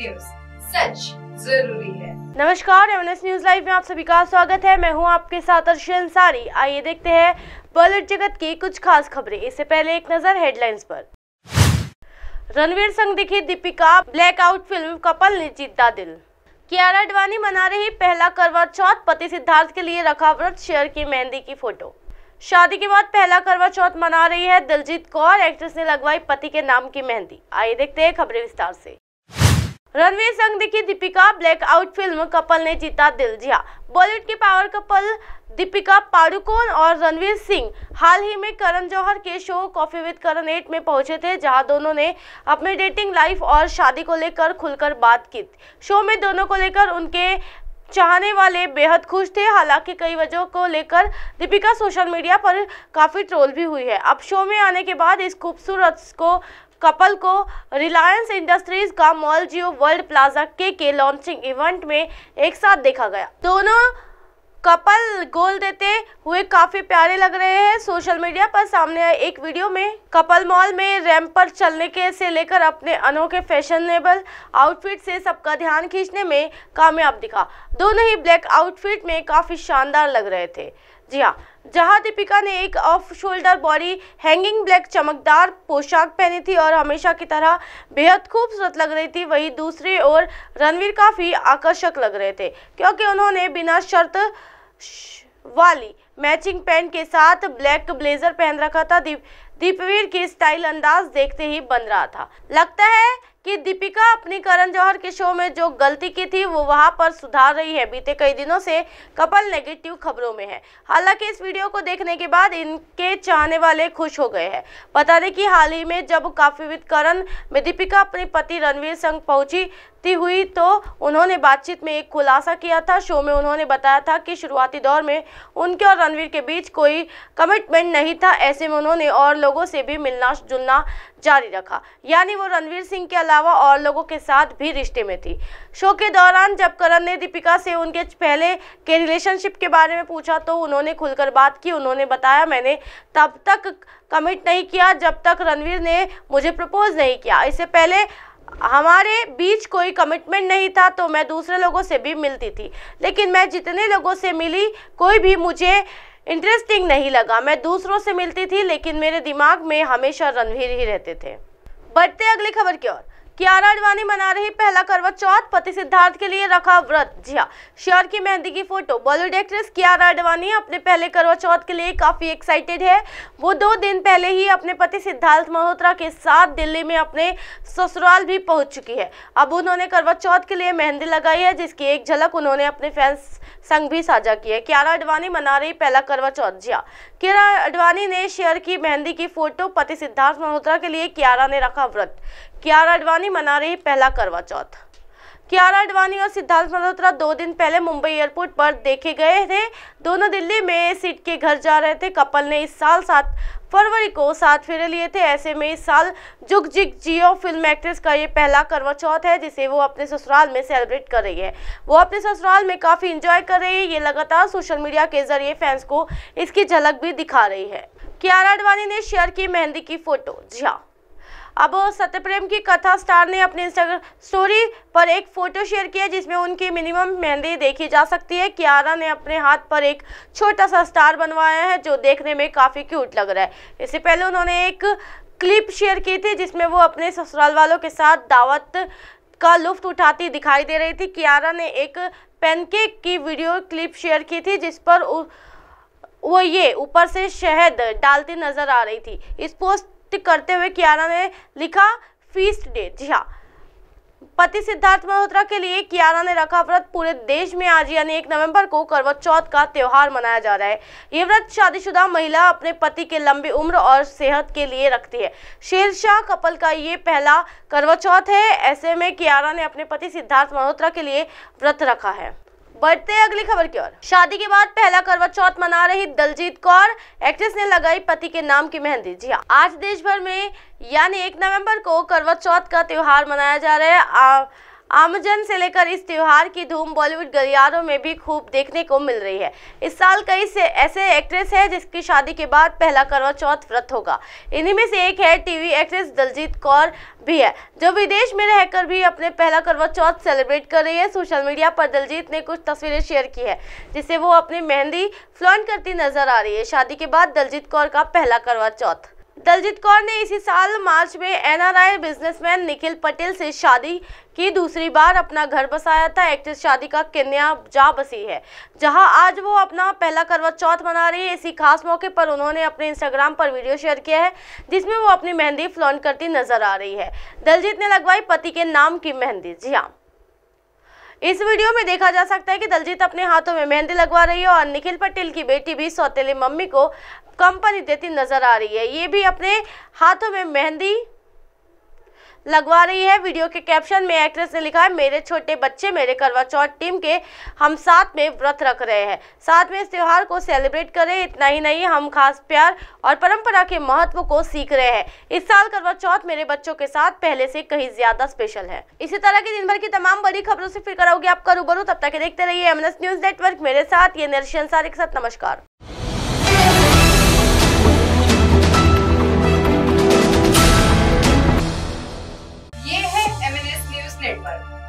news सच जरूरी है नमस्कार एमएनएस न्यूज लाइव में आप सभी का स्वागत है मैं हूं आपके साथ अर्शी अंसारी आइए देखते हैं बॉलीवुड जगत की कुछ खास खबरें इससे पहले एक नजर हेडलाइंस पर रणवीर संग दिखी दीपिका ब्लैकआउट फिल्म कपल ने जीता दिल कियारा अडवाणी मना रही पहला करवा चौथ पति सिद्धार्थ के लिए रखा व्रत शेयर की मेहंदी की फोटो शादी के बाद पहला करवा चौथ मना रही है दिलजीत कौर एक्ट्रेस ने लगवाई पति के नाम की मेहंदी आइए देखते हैं खबरें विस्तार से रणवीर संग देखी Deepika black out film couple ने जीता दिल जिया बॉलीवुड की पावर कपल दीपिका पाडुकोन और रणवीर सिंह हाल ही में करण जौहर के show coffee with Karan eight में पहुंचे थे जहां दोनों ने अपने डेटिंग लाइफ और शादी को लेकर खुलकर बात की शो में दोनों को लेकर उनके चाहने वाले बेहद खुश थे हालांकि कई वजहों को लेकर दीपिका सोशल मीडिया पर काफ़ी ट्रोल भी हुई है अब शो में आने के बाद इस खूबसूरत को कपल को रिलायंस इंडस्ट्रीज का मॉल जियो वर्ल्ड प्लाजा के के लॉन्चिंग इवेंट में एक साथ देखा गया दोनों कपल गोल देते हुए काफ़ी प्यारे लग रहे हैं सोशल मीडिया पर सामने आए एक वीडियो में कपल मॉल में रैंप पर चलने के से लेकर अपने अनोखे फैशनेबल आउटफिट से सबका ध्यान खींचने में कामयाब दिखा दोनों ही ब्लैक आउटफिट में काफ़ी शानदार लग रहे थे जी हाँ जहाँ दीपिका ने एक off shoulder body hanging black चमकदार पोशाक पहनी थी और हमेशा की तरह बेहद खूबसूरत लग रही थी वहीं दूसरी ओर रणवीर काफ़ी आकर्षक लग रहे थे क्योंकि उन्होंने बिना शर्त वाली मैचिंग पैंट के साथ ब्लैक ब्लेजर पहन रखा था दीप दीपवीर की स्टाइल अंदाज देखते ही बन रहा था लगता है कि दीपिका अपनी करण जौहर के शो में जो गलती की थी वो वहां पर सुधार रही है बीते कई दिनों से कपल नेगेटिव खबरों में है हालांकि इस वीडियो को देखने के बाद इनके चाहने वाले खुश हो गए हैं बता दें कि हाल ही में जब काफ़ी विद करण में दीपिका अपने पति रणवीर संग पहुंची ती हुई तो उन्होंने बातचीत में एक खुलासा किया था शो में उन्होंने बताया था कि शुरुआती दौर में उनके और रणवीर के बीच कोई कमिटमेंट नहीं था ऐसे में उन्होंने और लोगों से भी मिलना जुलना जारी रखा यानी वो रणवीर सिंह के अलावा और लोगों के साथ भी रिश्ते में थी शो के दौरान जब करण ने दीपिका से उनके पहले के रिलेशनशिप के बारे में पूछा तो उन्होंने खुलकर बात की उन्होंने बताया मैंने तब तक कमिट नहीं किया जब तक रणवीर ने मुझे प्रपोज नहीं किया इससे पहले हमारे बीच कोई कमिटमेंट नहीं था तो मैं दूसरे लोगों से भी मिलती थी लेकिन मैं जितने लोगों से मिली कोई भी मुझे इंटरेस्टिंग नहीं लगा मैं दूसरों से मिलती थी लेकिन मेरे दिमाग में हमेशा रणवीर ही रहते थे बढ़ते अगली खबर की ओर कियारा अडवाणी मना रही पहला करवा चौथ पति सिद्धार्थ के लिए रखा व्रत जी हाँ की मेहंदी की photo Bollywood actress Kiara Advani अपने पहले करवा चौथ के लिए काफी एक्साइटेड है वो दो दिन पहले ही अपने पति सिद्धार्थ मल्होत्रा के साथ दिल्ली में अपने ससुराल भी पहुंच चुकी है अब उन्होंने करवा चौथ के लिए मेहंदी लगाई है जिसकी एक झलक उन्होंने अपने फैंस संग भी साझा की है कियारा अडवाणी मना रही पहला करवा चौथ जिया हाँ, कियारा अडवाणी ने शेयर की मेहंदी की फोटो पति सिद्धार्थ मल्होत्रा के लिए कियारा ने रखा व्रत कियारा अडवाणी मना रही पहला करवा चौथ कियारा अडवाणी और सिद्धार्थ मल्होत्रा दो दिन पहले मुंबई एयरपोर्ट पर देखे गए थे दोनों दिल्ली में सीट के घर जा रहे थे कपल ने इस साल सात फरवरी को साथ फेरे लिए थे ऐसे में इस साल जुग जिग जियो फिल्म एक्ट्रेस का ये पहला करवा चौथ है जिसे वो अपने ससुराल में सेलिब्रेट कर रही है वो अपने ससुराल में काफ़ी इंजॉय कर रही है ये लगातार सोशल मीडिया के जरिए फैंस को इसकी झलक भी दिखा रही है कियारा अडवाणी ने शेयर की मेहंदी की फोटो जी हाँ अब सत्यप्रेम की कथा स्टार ने अपने इंस्टाग्राम स्टोरी पर एक फ़ोटो शेयर किया जिसमें उनकी मिनिमम मेहंदी देखी जा सकती है कियारा ने अपने हाथ पर एक छोटा सा स्टार बनवाया है जो देखने में काफ़ी क्यूट लग रहा है इससे पहले उन्होंने एक क्लिप शेयर की थी जिसमें वो अपने ससुराल वालों के साथ दावत का लुफ्त उठाती दिखाई दे रही थी कियारा ने एक पेनकेक की वीडियो क्लिप शेयर की थी जिस पर वो ये ऊपर से शहद डालती नजर आ रही थी इस पोस्ट युक्त करते हुए कियारा ने लिखा फीस्ट डे जी हाँ पति सिद्धार्थ मल्होत्रा के लिए कियारा ने रखा व्रत पूरे देश में आज यानी एक नवंबर को करवा चौथ का त्यौहार मनाया जा रहा है ये व्रत शादीशुदा महिला अपने पति के लंबी उम्र और सेहत के लिए रखती है शेरशाह कपल का ये पहला करवा चौथ है ऐसे में कियारा ने अपने पति सिद्धार्थ मल्होत्रा के लिए व्रत रखा है बढ़ते हैं अगली खबर की ओर शादी के बाद पहला करवा चौथ मना रही दलजीत कौर एक्ट्रेस ने लगाई पति के नाम की मेहंदी जी हाँ आज देश भर में यानी एक नवंबर को करवा चौथ का त्योहार मनाया जा रहा है आमजन से लेकर इस त्यौहार की धूम बॉलीवुड गलियारों में भी खूब देखने को मिल रही है इस साल कई से ऐसे एक्ट्रेस हैं जिसकी शादी के बाद पहला करवा चौथ व्रत होगा इन्हीं में से एक है टीवी एक्ट्रेस दलजीत कौर भी है जो विदेश में रहकर भी अपने पहला करवा चौथ सेलिब्रेट कर रही है सोशल मीडिया पर दलजीत ने कुछ तस्वीरें शेयर की है जिससे वो अपनी मेहंदी फ्लॉन्ट करती नजर आ रही है शादी के बाद दलजीत कौर का पहला करवा चौथ दलजीत कौर ने इसी साल मार्च में एनआरआई बिजनेसमैन निखिल पटेल से शादी की दूसरी बार अपना घर बसाया था एक्ट्रेस शादी का कन्या जा बसी है जहां आज वो अपना पहला करवा चौथ मना रही है इसी खास मौके पर उन्होंने अपने इंस्टाग्राम पर वीडियो शेयर किया है जिसमें वो अपनी मेहंदी फ्लॉन्ट करती नजर आ रही है दलजीत ने लगवाई पति के नाम की मेहंदी जी हाँ इस वीडियो में देखा जा सकता है कि दलजीत अपने हाथों में मेहंदी लगवा रही है और निखिल पटेल की बेटी भी सौतेली मम्मी को कंपनी देती नजर आ रही है ये भी अपने हाथों में मेहंदी लगवा रही है वीडियो के कैप्शन में एक्ट्रेस ने लिखा है मेरे छोटे बच्चे मेरे करवा चौथ टीम के हम साथ में व्रत रख रहे हैं साथ में इस त्यौहार को सेलिब्रेट करें इतना ही नहीं हम खास प्यार और परंपरा के महत्व को सीख रहे हैं इस साल करवा चौथ मेरे बच्चों के साथ पहले से कहीं ज्यादा स्पेशल है इसी तरह की दिन भर की तमाम बड़ी खबरों से फिर कराओगे आपका रूबरू तब तक देखते रहिए एमएनएस न्यूज नेटवर्क मेरे साथ ये निर्शन सारे के साथ नमस्कार